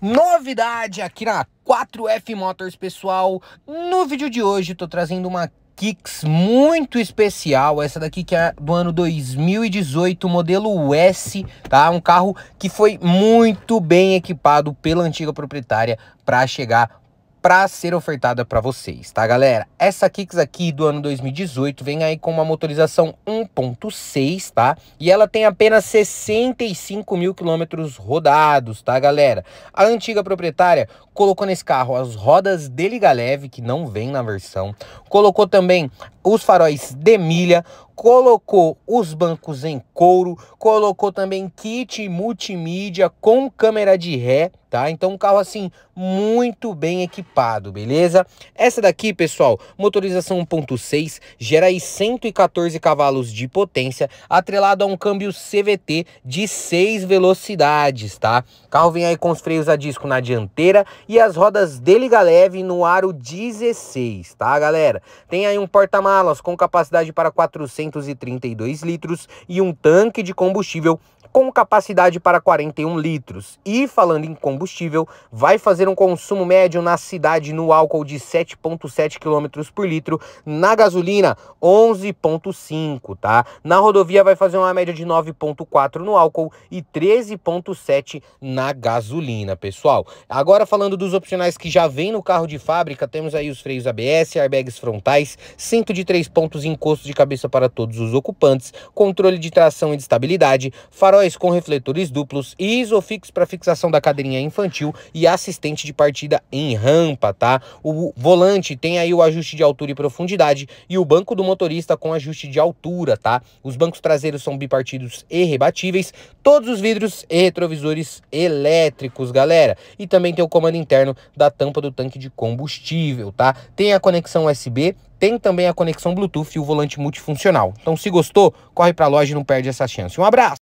Novidade aqui na 4F Motors, pessoal. No vídeo de hoje, estou trazendo uma Kicks muito especial, essa daqui que é do ano 2018, modelo S, tá? Um carro que foi muito bem equipado pela antiga proprietária para chegar para ser ofertada para vocês, tá galera? Essa Kicks aqui do ano 2018 vem aí com uma motorização 1.6, tá? E ela tem apenas 65 mil quilômetros rodados, tá galera? A antiga proprietária colocou nesse carro as rodas dele leve, que não vem na versão, colocou também os faróis de milha, colocou os bancos em couro, colocou também kit multimídia com câmera de ré, tá? Então um carro assim muito bem equipado, beleza? Essa daqui, pessoal, motorização 1.6, gera aí 114 cavalos de potência, atrelado a um câmbio CVT de 6 velocidades, tá? O carro vem aí com os freios a disco na dianteira e as rodas deliga leve no aro 16, tá, galera? Tem aí um porta-malas com capacidade para 400 432 litros e um tanque de combustível com capacidade para 41 litros. E falando em combustível, vai fazer um consumo médio na cidade no álcool de 7.7 km por litro, na gasolina 11.5, tá? Na rodovia vai fazer uma média de 9.4 no álcool e 13.7 na gasolina, pessoal. Agora falando dos opcionais que já vem no carro de fábrica, temos aí os freios ABS, airbags frontais, cinto de três pontos encosto de cabeça para todos os ocupantes, controle de tração e de estabilidade, faróis com refletores duplos, isofix para fixação da cadeirinha infantil e assistente de partida em rampa, tá? O volante tem aí o ajuste de altura e profundidade e o banco do motorista com ajuste de altura, tá? Os bancos traseiros são bipartidos e rebatíveis, todos os vidros e retrovisores elétricos, galera. E também tem o comando interno da tampa do tanque de combustível, tá? Tem a conexão USB tem também a conexão Bluetooth e o volante multifuncional. Então, se gostou, corre para a loja e não perde essa chance. Um abraço!